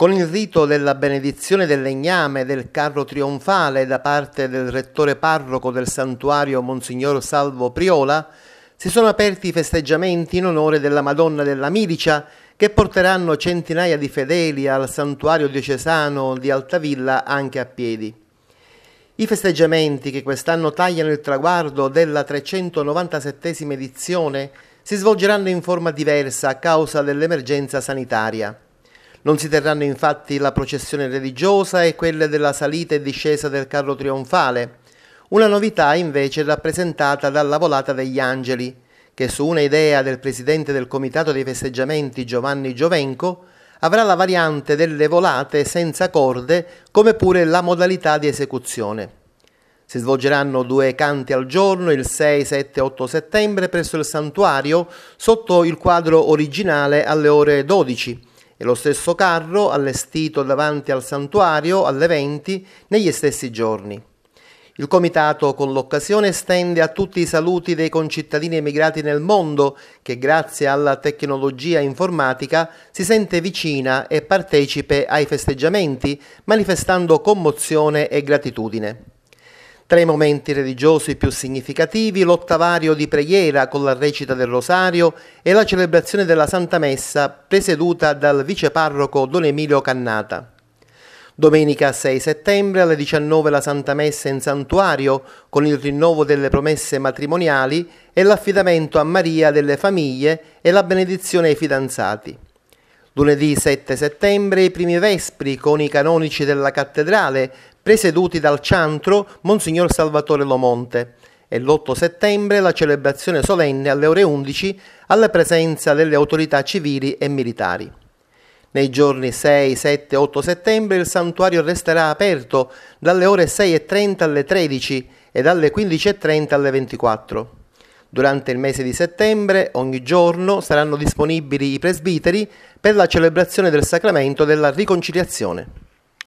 Con il rito della benedizione del legname del carro trionfale da parte del rettore parroco del santuario Monsignor Salvo Priola, si sono aperti i festeggiamenti in onore della Madonna della Milicia che porteranno centinaia di fedeli al santuario diocesano di Altavilla anche a piedi. I festeggiamenti che quest'anno tagliano il traguardo della 397 edizione si svolgeranno in forma diversa a causa dell'emergenza sanitaria. Non si terranno infatti la processione religiosa e quelle della salita e discesa del carro trionfale. Una novità invece è rappresentata dalla volata degli angeli, che su una idea del presidente del comitato dei festeggiamenti Giovanni Giovenco avrà la variante delle volate senza corde come pure la modalità di esecuzione. Si svolgeranno due canti al giorno il 6, 7 8 settembre presso il santuario sotto il quadro originale alle ore 12 e lo stesso carro allestito davanti al santuario alle 20 negli stessi giorni. Il comitato con l'occasione estende a tutti i saluti dei concittadini emigrati nel mondo che grazie alla tecnologia informatica si sente vicina e partecipe ai festeggiamenti manifestando commozione e gratitudine. Tra i momenti religiosi più significativi l'ottavario di preghiera con la recita del rosario e la celebrazione della Santa Messa presieduta dal viceparroco Don Emilio Cannata. Domenica 6 settembre alle 19 la Santa Messa in santuario con il rinnovo delle promesse matrimoniali e l'affidamento a Maria delle famiglie e la benedizione ai fidanzati. Lunedì 7 settembre, i primi vespri con i canonici della cattedrale, presieduti dal ciantro Monsignor Salvatore Lomonte, e l'8 settembre la celebrazione solenne alle ore 11 alla presenza delle autorità civili e militari. Nei giorni 6, 7 e 8 settembre il santuario resterà aperto dalle ore 6.30 alle 13 e dalle 15.30 alle 24. Durante il mese di settembre, ogni giorno, saranno disponibili i presbiteri per la celebrazione del sacramento della riconciliazione.